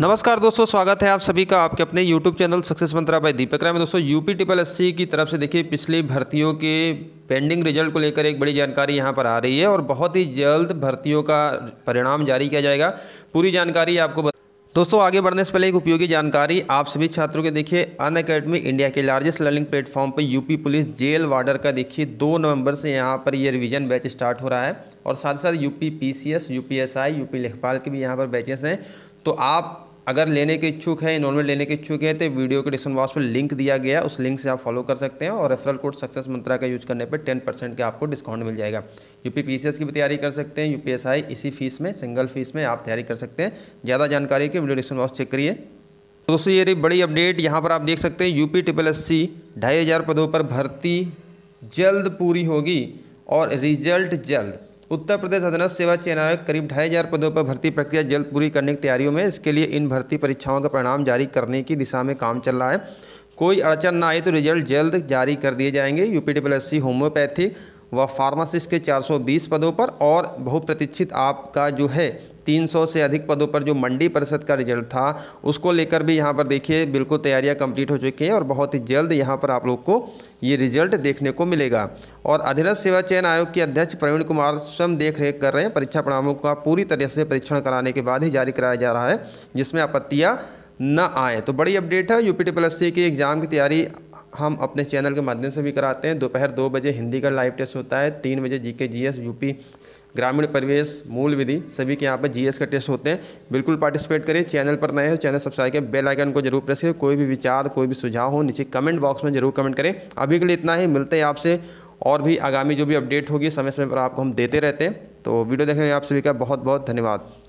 नमस्कार दोस्तों स्वागत है आप सभी का आपके अपने YouTube चैनल सक्सेस मंत्रा भाई दीपक राय में दोस्तों यूपी ट्रिपल एस की तरफ से देखिए पिछली भर्तियों के पेंडिंग रिजल्ट को लेकर एक बड़ी जानकारी यहाँ पर आ रही है और बहुत ही जल्द भर्तियों का परिणाम जारी किया जाएगा पूरी जानकारी आपको बत... दोस्तों आगे बढ़ने से पहले एक उपयोगी जानकारी आप सभी छात्रों के देखिए अन अकेडमी इंडिया के लार्जेस्ट लर्निंग प्लेटफॉर्म पर यूपी पुलिस जेल वार्डर का देखिए दो नवंबर से यहाँ पर ये रिवीजन बैच स्टार्ट हो रहा है और साथ ही साथ यूपी पीसीएस यूपीएसआई यूपी लेखपाल के भी यहाँ पर बैचेस हैं तो आप अगर लेने के इच्छुक है इनोलमेंट लेने के इच्छुक हैं तो वीडियो के डिस्क्रिप्शन बॉक्स पर लिंक दिया गया उस लिंक से आप फॉलो कर सकते हैं और रेफरल कोड सक्सेस मंत्रा का यूज़ करने पर टेन परसेंट का आपको डिस्काउंट मिल जाएगा यू पी पी की भी तैयारी कर सकते हैं यू इसी फीस में सिंगल फीस में आप तैयारी कर सकते हैं ज़्यादा जानकारी के वीडियो डिस्क्रिप्शन बॉक्स चेक करिए तो दोस्तों ये बड़ी अपडेट यहाँ पर आप देख सकते हैं U P triple S C ढाई हज़ार पदों पर भर्ती जल्द पूरी होगी और रिजल्ट जल्द उत्तर प्रदेश अधनस्थ सेवा चयन आयोग करीब ढाई हज़ार पदों पर भर्ती प्रक्रिया जल्द पूरी करने की तैयारियों में इसके लिए इन भर्ती परीक्षाओं का परिणाम जारी करने की दिशा में काम चल रहा है कोई अड़चन ना आए तो रिजल्ट जल्द जारी कर दिए जाएंगे यू पी होम्योपैथी व फार्मासिस्ट के 420 पदों पर और बहुप्रतीक्षित आपका जो है 300 से अधिक पदों पर जो मंडी परिषद का रिजल्ट था उसको लेकर भी यहाँ पर देखिए बिल्कुल तैयारियाँ कंप्लीट हो चुकी हैं और बहुत ही जल्द यहाँ पर आप लोग को ये रिजल्ट देखने को मिलेगा और अधीनस्थ सेवा चयन आयोग के अध्यक्ष प्रवीण कुमार स्वयं देख रेख कर रहे हैं परीक्षा परिणामों का पूरी तरह से परीक्षण कराने के बाद ही जारी कराया जा रहा है जिसमें आपत्तियाँ न आए तो बड़ी अपडेट है यू टी प्लस सी की एग्ज़ाम की तैयारी हम अपने चैनल के माध्यम से भी कराते हैं दोपहर दो बजे हिंदी का लाइव टेस्ट होता है तीन बजे जी के जी एस यूपी ग्रामीण परिवेश मूल विधि सभी के यहाँ पर जीएस का टेस्ट होते हैं बिल्कुल पार्टिसिपेट करें चैनल पर नए हो चैनल सब्सक्राइब करें बेल आइकन को जरूर प्रेस करें कोई भी विचार कोई भी सुझाव हो नीचे कमेंट बॉक्स में जरूर कमेंट करें अभी के लिए इतना ही मिलते हैं आपसे और भी आगामी जो भी अपडेट होगी समय समय पर आपको हम देते रहते हैं तो वीडियो देखने आप सभी का बहुत बहुत धन्यवाद